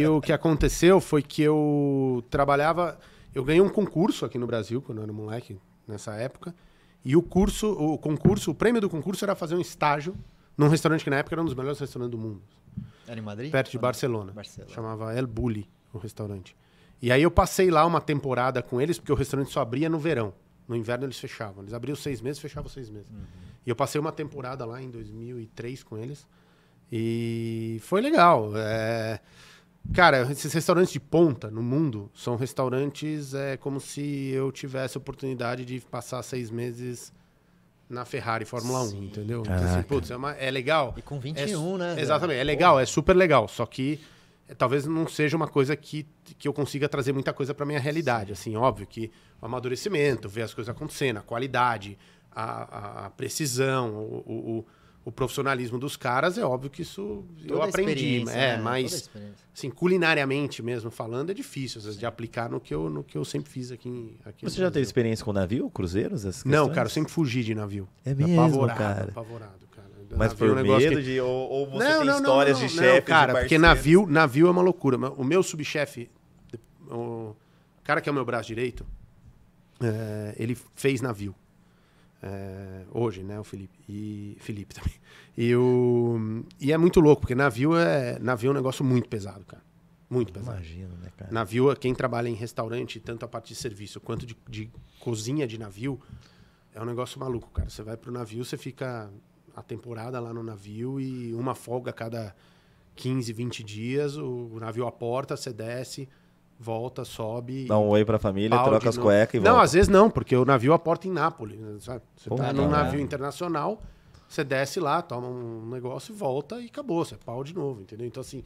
E o que aconteceu foi que eu trabalhava. Eu ganhei um concurso aqui no Brasil, quando eu era moleque, nessa época. E o curso, o concurso, o prêmio do concurso era fazer um estágio num restaurante que na época era um dos melhores restaurantes do mundo. Era em Madrid? Perto de Barcelona. Barcelona. Chamava El Bulli, o restaurante. E aí eu passei lá uma temporada com eles, porque o restaurante só abria no verão. No inverno eles fechavam. Eles abriam seis meses, fechavam seis meses. Uhum. E eu passei uma temporada lá em 2003 com eles. E foi legal. É Cara, esses restaurantes de ponta no mundo são restaurantes é como se eu tivesse a oportunidade de passar seis meses na Ferrari Fórmula Sim. 1, entendeu? Então, assim, putz, é, uma, é, legal. E com 21, é, né? Exatamente, é legal, Pô. é super legal. Só que é, talvez não seja uma coisa que, que eu consiga trazer muita coisa para minha realidade. Assim, óbvio que o amadurecimento, ver as coisas acontecendo, a qualidade, a, a precisão, o, o, o o profissionalismo dos caras, é óbvio que isso toda eu aprendi. É, né? mas assim, culinariamente mesmo falando, é difícil vezes, de aplicar no que eu, no que eu sempre fiz aqui. aqui Você já teve experiência com navio, cruzeiros? Não, cara, eu sempre fugi de navio. É mesmo, apavorado, cara. Apavorado, Mas foi por é negócio medo que... de... Ou, ou você não, tem não, histórias não, de chefe, cara, de porque navio, navio é uma loucura. O meu subchefe, o cara que é o meu braço direito, é, ele fez navio. É, hoje, né, o Felipe e Felipe também. E o e é muito louco porque navio é navio é um negócio muito pesado, cara. Muito pesado. Imagina, né, cara? Navio, quem trabalha em restaurante, tanto a parte de serviço quanto de, de cozinha de navio, é um negócio maluco, cara. Você vai pro navio, você fica a temporada lá no navio e uma folga a cada 15, 20 dias, o navio aporta, você desce, volta, sobe. Dá um e... oi pra família, troca as cuecas e volta. Não, às vezes não, porque o navio aporta em Nápoles, né, sabe? Você Pô, tá num navio internacional, você desce lá, toma um negócio, volta e acabou, você é pau de novo, entendeu? Então, assim,